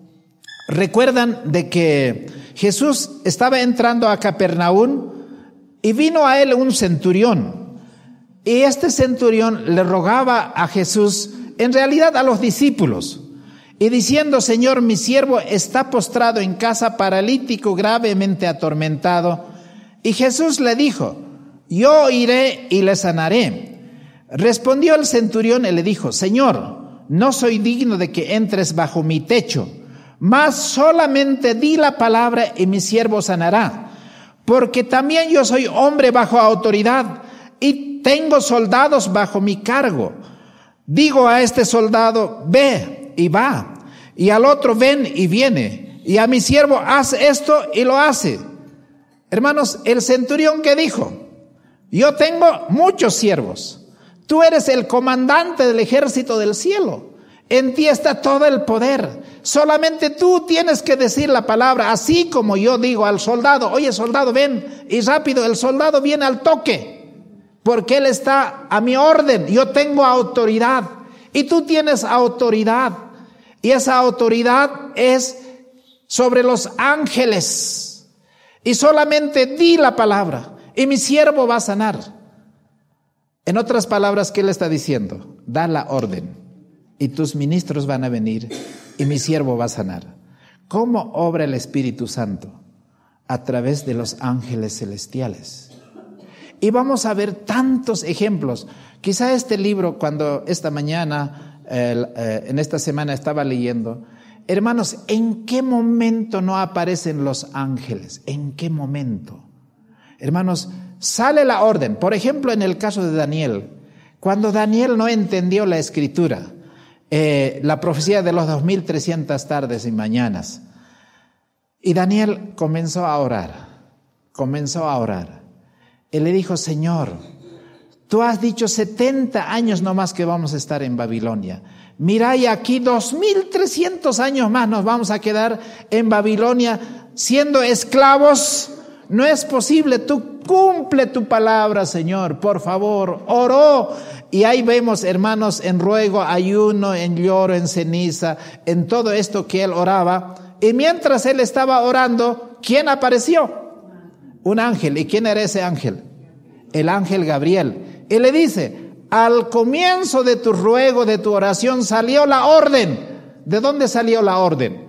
recuerdan de que Jesús estaba entrando a Capernaum y vino a él un centurión. Y este centurión le rogaba a Jesús, en realidad a los discípulos, y diciendo, Señor, mi siervo está postrado en casa paralítico, gravemente atormentado. Y Jesús le dijo, yo iré y le sanaré. Respondió el centurión y le dijo, Señor, no soy digno de que entres bajo mi techo, mas solamente di la palabra y mi siervo sanará, porque también yo soy hombre bajo autoridad y tengo soldados bajo mi cargo. Digo a este soldado, ve y va, y al otro ven y viene, y a mi siervo haz esto y lo hace. Hermanos, el centurión que dijo, yo tengo muchos siervos, tú eres el comandante del ejército del cielo, en ti está todo el poder, solamente tú tienes que decir la palabra, así como yo digo al soldado, oye soldado, ven, y rápido, el soldado viene al toque, porque él está a mi orden, yo tengo autoridad, y tú tienes autoridad, y esa autoridad es sobre los ángeles y solamente di la palabra y mi siervo va a sanar. En otras palabras, ¿qué le está diciendo? Da la orden y tus ministros van a venir y mi siervo va a sanar. ¿Cómo obra el Espíritu Santo? A través de los ángeles celestiales. Y vamos a ver tantos ejemplos. Quizá este libro, cuando esta mañana, eh, en esta semana estaba leyendo, Hermanos, ¿en qué momento no aparecen los ángeles? ¿En qué momento? Hermanos, sale la orden. Por ejemplo, en el caso de Daniel, cuando Daniel no entendió la escritura, eh, la profecía de los 2300 tardes y mañanas, y Daniel comenzó a orar, comenzó a orar. Él le dijo, Señor, Tú has dicho 70 años nomás que vamos a estar en Babilonia. Mira, y aquí 2300 años más nos vamos a quedar en Babilonia siendo esclavos. No es posible, tú cumple tu palabra, Señor, por favor, oró. Y ahí vemos, hermanos, en ruego, ayuno, en lloro, en ceniza, en todo esto que él oraba. Y mientras él estaba orando, ¿quién apareció? Un ángel. ¿Y quién era ese ángel? El ángel Gabriel y le dice, al comienzo de tu ruego, de tu oración, salió la orden. ¿De dónde salió la orden?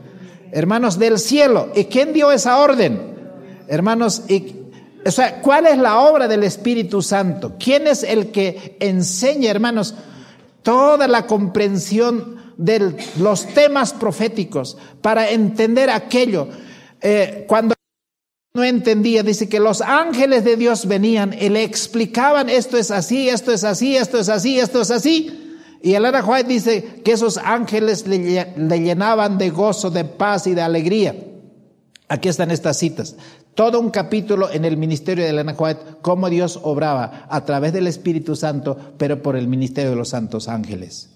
Hermanos del cielo. ¿Y quién dio esa orden? Hermanos, o sea, ¿cuál es la obra del Espíritu Santo? ¿Quién es el que enseña, hermanos, toda la comprensión de los temas proféticos para entender aquello? Eh, cuando no entendía, dice que los ángeles de Dios venían y le explicaban esto es así, esto es así, esto es así, esto es así. Y Elena White dice que esos ángeles le, llenaban de gozo, de paz y de alegría. Aquí están estas citas. Todo un capítulo en el ministerio de Elena White, cómo Dios obraba a través del Espíritu Santo, pero por el ministerio de los santos ángeles.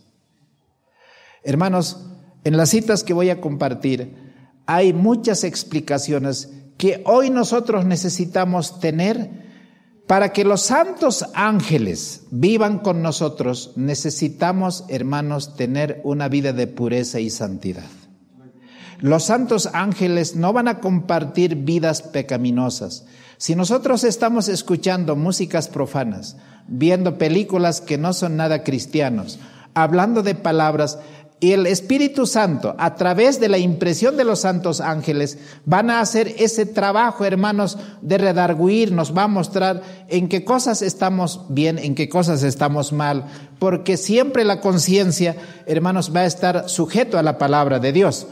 Hermanos, en las citas que voy a compartir hay muchas explicaciones que hoy nosotros necesitamos tener para que los santos ángeles vivan con nosotros, necesitamos, hermanos, tener una vida de pureza y santidad. Los santos ángeles no van a compartir vidas pecaminosas. Si nosotros estamos escuchando músicas profanas, viendo películas que no son nada cristianos, hablando de palabras, y el Espíritu Santo, a través de la impresión de los santos ángeles, van a hacer ese trabajo, hermanos, de redarguir, nos va a mostrar en qué cosas estamos bien, en qué cosas estamos mal, porque siempre la conciencia, hermanos, va a estar sujeto a la palabra de Dios.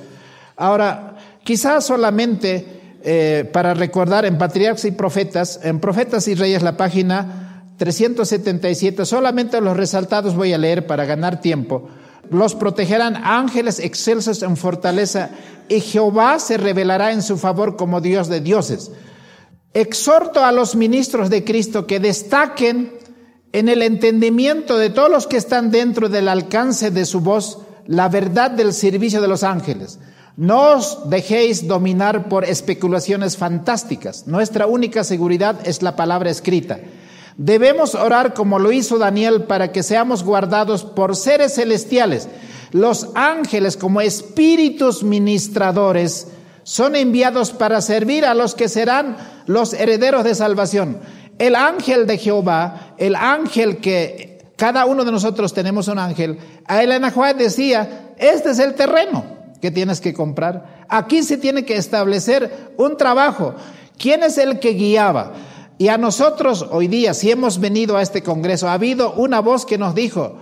Ahora, quizás solamente eh, para recordar en Patriarcas y Profetas, en Profetas y Reyes, la página 377, solamente los resaltados voy a leer para ganar tiempo los protegerán ángeles excelsos en fortaleza y Jehová se revelará en su favor como Dios de dioses. Exhorto a los ministros de Cristo que destaquen en el entendimiento de todos los que están dentro del alcance de su voz la verdad del servicio de los ángeles. No os dejéis dominar por especulaciones fantásticas. Nuestra única seguridad es la palabra escrita. Debemos orar como lo hizo Daniel para que seamos guardados por seres celestiales. Los ángeles como espíritus ministradores son enviados para servir a los que serán los herederos de salvación. El ángel de Jehová, el ángel que cada uno de nosotros tenemos un ángel, a Elena Juárez decía, este es el terreno que tienes que comprar. Aquí se tiene que establecer un trabajo. ¿Quién es el que guiaba? Y a nosotros hoy día, si hemos venido a este Congreso, ha habido una voz que nos dijo,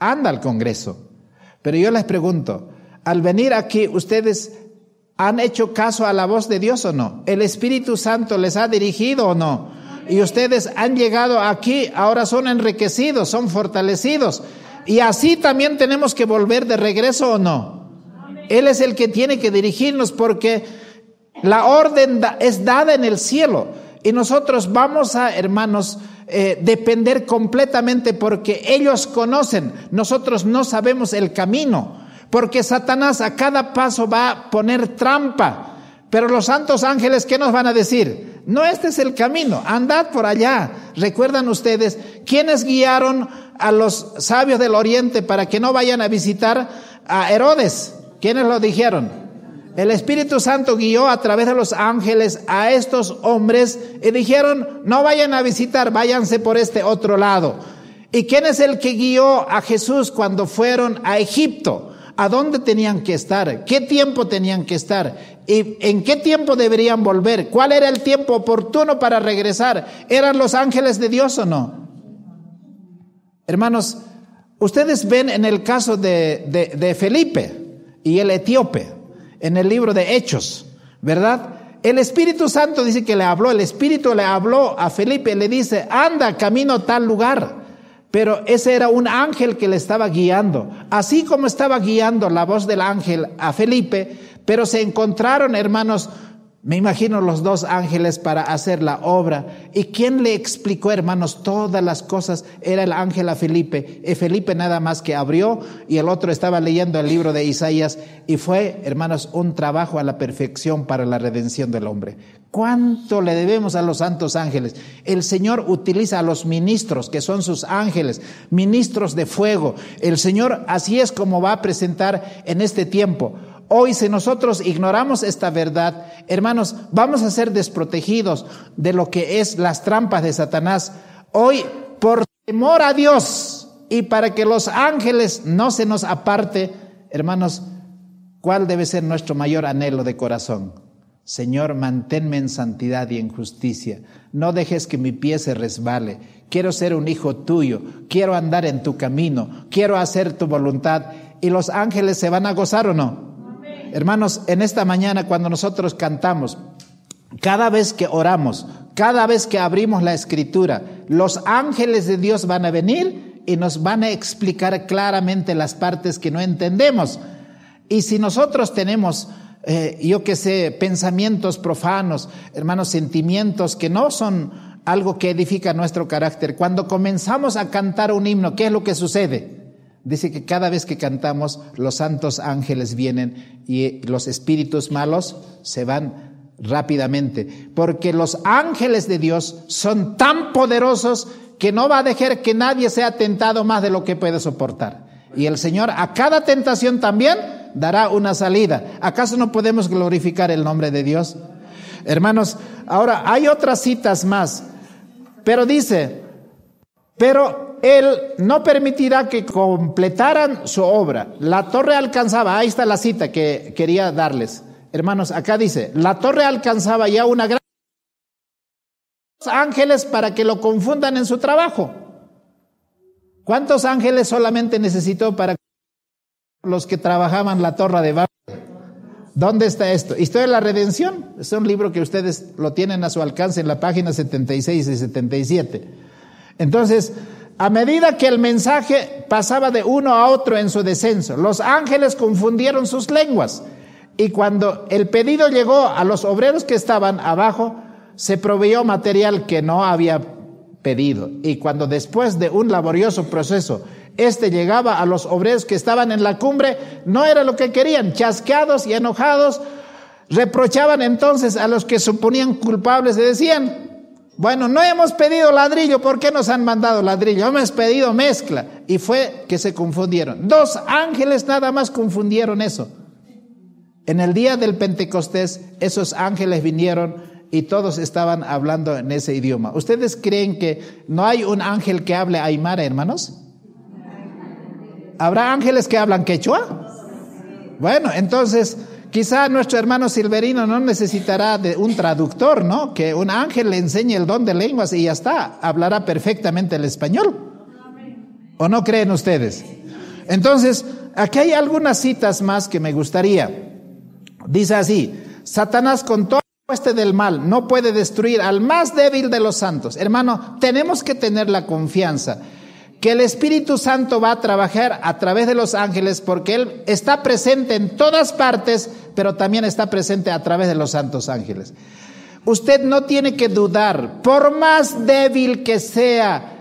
anda al Congreso. Pero yo les pregunto, al venir aquí, ¿ustedes han hecho caso a la voz de Dios o no? ¿El Espíritu Santo les ha dirigido o no? Y ustedes han llegado aquí, ahora son enriquecidos, son fortalecidos. Y así también tenemos que volver de regreso o no. Él es el que tiene que dirigirnos porque la orden es dada en el cielo. Y nosotros vamos a, hermanos, eh, depender completamente porque ellos conocen, nosotros no sabemos el camino, porque Satanás a cada paso va a poner trampa. Pero los santos ángeles, ¿qué nos van a decir? No, este es el camino, andad por allá. Recuerdan ustedes, ¿quiénes guiaron a los sabios del oriente para que no vayan a visitar a Herodes? ¿Quiénes lo dijeron? El Espíritu Santo guió a través de los ángeles a estos hombres y dijeron, no vayan a visitar, váyanse por este otro lado. ¿Y quién es el que guió a Jesús cuando fueron a Egipto? ¿A dónde tenían que estar? ¿Qué tiempo tenían que estar? ¿Y en qué tiempo deberían volver? ¿Cuál era el tiempo oportuno para regresar? ¿Eran los ángeles de Dios o no? Hermanos, ustedes ven en el caso de, de, de Felipe y el etíope en el libro de Hechos, ¿verdad? El Espíritu Santo dice que le habló, el Espíritu le habló a Felipe, le dice, anda, camino tal lugar. Pero ese era un ángel que le estaba guiando. Así como estaba guiando la voz del ángel a Felipe, pero se encontraron, hermanos, me imagino los dos ángeles para hacer la obra. ¿Y quién le explicó, hermanos, todas las cosas? Era el ángel a Felipe. Y Felipe nada más que abrió y el otro estaba leyendo el libro de Isaías. Y fue, hermanos, un trabajo a la perfección para la redención del hombre. ¿Cuánto le debemos a los santos ángeles? El Señor utiliza a los ministros, que son sus ángeles, ministros de fuego. El Señor así es como va a presentar en este tiempo Hoy si nosotros ignoramos esta verdad, hermanos, vamos a ser desprotegidos de lo que es las trampas de Satanás. Hoy, por temor a Dios y para que los ángeles no se nos aparte, hermanos, ¿cuál debe ser nuestro mayor anhelo de corazón? Señor, manténme en santidad y en justicia. No dejes que mi pie se resbale. Quiero ser un hijo tuyo. Quiero andar en tu camino. Quiero hacer tu voluntad. ¿Y los ángeles se van a gozar o no? Hermanos, en esta mañana cuando nosotros cantamos, cada vez que oramos, cada vez que abrimos la escritura, los ángeles de Dios van a venir y nos van a explicar claramente las partes que no entendemos. Y si nosotros tenemos, eh, yo que sé, pensamientos profanos, hermanos, sentimientos que no son algo que edifica nuestro carácter, cuando comenzamos a cantar un himno, ¿qué es lo que sucede? Dice que cada vez que cantamos, los santos ángeles vienen y los espíritus malos se van rápidamente. Porque los ángeles de Dios son tan poderosos que no va a dejar que nadie sea tentado más de lo que puede soportar. Y el Señor a cada tentación también dará una salida. ¿Acaso no podemos glorificar el nombre de Dios? Hermanos, ahora hay otras citas más, pero dice, pero él no permitirá que completaran su obra. La torre alcanzaba, ahí está la cita que quería darles. Hermanos, acá dice, la torre alcanzaba ya una gran... Ángeles para que lo confundan en su trabajo. ¿Cuántos ángeles solamente necesitó para los que trabajaban la torre de Babel? ¿Dónde está esto? Historia de la redención. Es un libro que ustedes lo tienen a su alcance en la página 76 y 77. Entonces, a medida que el mensaje pasaba de uno a otro en su descenso, los ángeles confundieron sus lenguas y cuando el pedido llegó a los obreros que estaban abajo, se proveyó material que no había pedido. Y cuando después de un laborioso proceso, este llegaba a los obreros que estaban en la cumbre, no era lo que querían, chasqueados y enojados, reprochaban entonces a los que suponían culpables y decían, bueno, no hemos pedido ladrillo, ¿por qué nos han mandado ladrillo? Hemos pedido mezcla. Y fue que se confundieron. Dos ángeles nada más confundieron eso. En el día del Pentecostés, esos ángeles vinieron y todos estaban hablando en ese idioma. ¿Ustedes creen que no hay un ángel que hable aymara, hermanos? ¿Habrá ángeles que hablan quechua? Bueno, entonces Quizá nuestro hermano Silverino no necesitará de un traductor, ¿no? Que un ángel le enseñe el don de lenguas y ya está, hablará perfectamente el español. ¿O no creen ustedes? Entonces, aquí hay algunas citas más que me gustaría. Dice así, Satanás con todo este del mal no puede destruir al más débil de los santos. Hermano, tenemos que tener la confianza que el Espíritu Santo va a trabajar a través de los ángeles porque Él está presente en todas partes, pero también está presente a través de los santos ángeles. Usted no tiene que dudar, por más débil que sea,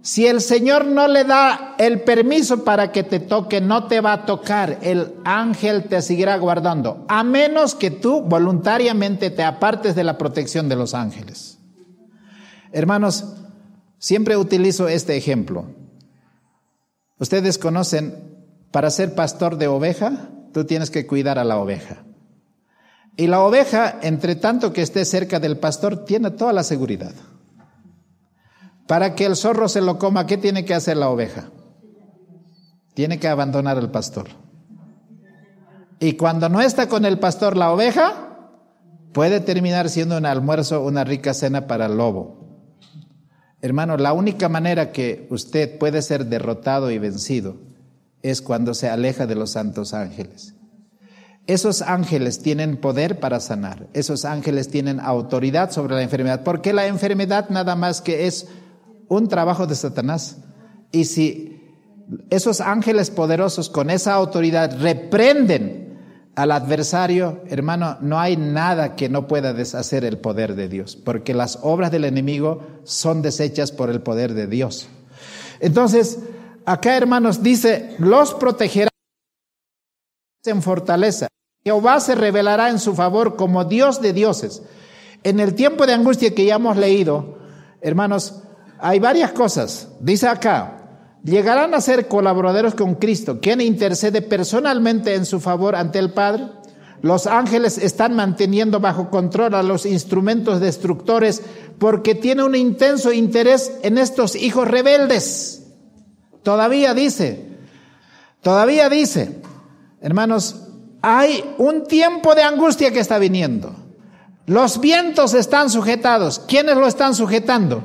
si el Señor no le da el permiso para que te toque, no te va a tocar, el ángel te seguirá guardando, a menos que tú voluntariamente te apartes de la protección de los ángeles. Hermanos, siempre utilizo este ejemplo. Ustedes conocen, para ser pastor de oveja, tú tienes que cuidar a la oveja. Y la oveja, entre tanto que esté cerca del pastor, tiene toda la seguridad. Para que el zorro se lo coma, ¿qué tiene que hacer la oveja? Tiene que abandonar al pastor. Y cuando no está con el pastor la oveja, puede terminar siendo un almuerzo, una rica cena para el lobo. Hermano, la única manera que usted puede ser derrotado y vencido es cuando se aleja de los santos ángeles. Esos ángeles tienen poder para sanar, esos ángeles tienen autoridad sobre la enfermedad, porque la enfermedad nada más que es un trabajo de Satanás. Y si esos ángeles poderosos con esa autoridad reprenden al adversario, hermano, no hay nada que no pueda deshacer el poder de Dios, porque las obras del enemigo son deshechas por el poder de Dios. Entonces, acá, hermanos, dice, los protegerá en fortaleza. Jehová se revelará en su favor como Dios de dioses. En el tiempo de angustia que ya hemos leído, hermanos, hay varias cosas. Dice acá, llegarán a ser colaboradores con Cristo, quien intercede personalmente en su favor ante el Padre. Los ángeles están manteniendo bajo control a los instrumentos destructores porque tiene un intenso interés en estos hijos rebeldes. Todavía dice, todavía dice, hermanos, hay un tiempo de angustia que está viniendo. Los vientos están sujetados. ¿Quiénes lo están sujetando?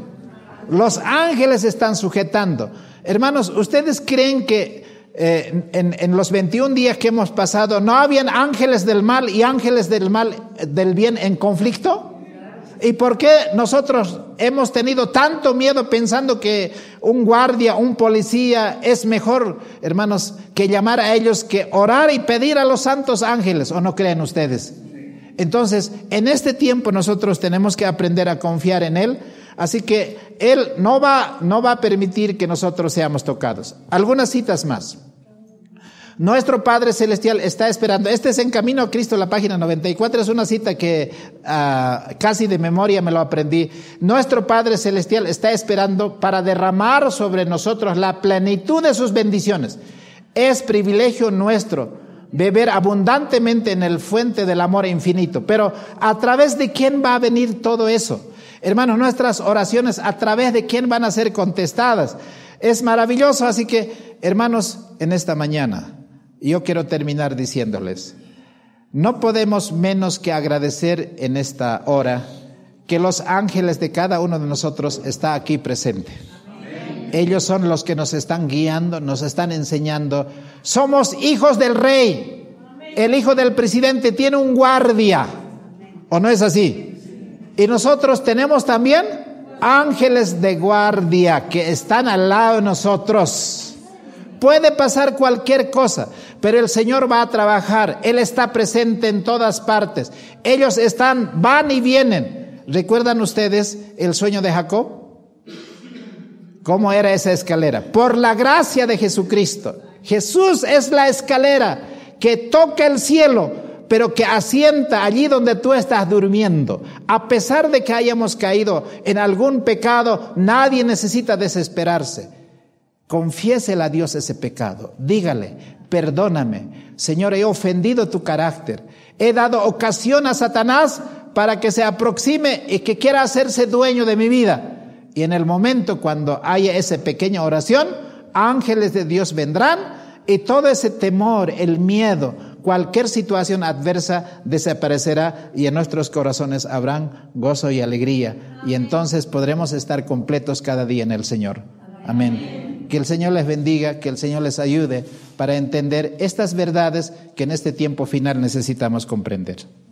Los ángeles están sujetando. Hermanos, ¿ustedes creen que eh, en, los 21 días que hemos pasado no habían ángeles del mal y ángeles del mal del bien en conflicto? ¿Y por qué nosotros hemos tenido tanto miedo pensando que un guardia, un policía es mejor, hermanos, que llamar a ellos que orar y pedir a los santos ángeles? ¿O no creen ustedes? Entonces, en este tiempo nosotros tenemos que aprender a confiar en Él Así que Él no va, no va a permitir que nosotros seamos tocados. Algunas citas más. Nuestro Padre Celestial está esperando. Este es En Camino a Cristo, la página 94. Es una cita que ah, casi de memoria me lo aprendí. Nuestro Padre Celestial está esperando para derramar sobre nosotros la plenitud de sus bendiciones. Es privilegio nuestro beber abundantemente en el fuente del amor infinito. Pero ¿a través de quién va a venir todo eso? Hermanos, nuestras oraciones a través de quién van a ser contestadas. Es maravilloso, así que, hermanos, en esta mañana yo quiero terminar diciéndoles, no podemos menos que agradecer en esta hora que los ángeles de cada uno de nosotros está aquí presente. Ellos son los que nos están guiando, nos están enseñando. Somos hijos del rey. El hijo del presidente tiene un guardia. ¿O no es así? Y nosotros tenemos también ángeles de guardia que están al lado de nosotros. Puede pasar cualquier cosa, pero el Señor va a trabajar. Él está presente en todas partes. Ellos están, van y vienen. ¿Recuerdan ustedes el sueño de Jacob? ¿Cómo era esa escalera? Por la gracia de Jesucristo. Jesús es la escalera que toca el cielo pero que asienta allí donde tú estás durmiendo. A pesar de que hayamos caído en algún pecado, nadie necesita desesperarse. Confiésele a Dios ese pecado. Dígale, perdóname. Señor, he ofendido tu carácter. He dado ocasión a Satanás para que se aproxime y que quiera hacerse dueño de mi vida. Y en el momento cuando haya esa pequeña oración, ángeles de Dios vendrán y todo ese temor, el miedo, cualquier situación adversa desaparecerá y en nuestros corazones habrán gozo y alegría. Y entonces podremos estar completos cada día en el Señor. Amén. Que el Señor les bendiga, que el Señor les ayude para entender estas verdades que en este tiempo final necesitamos comprender.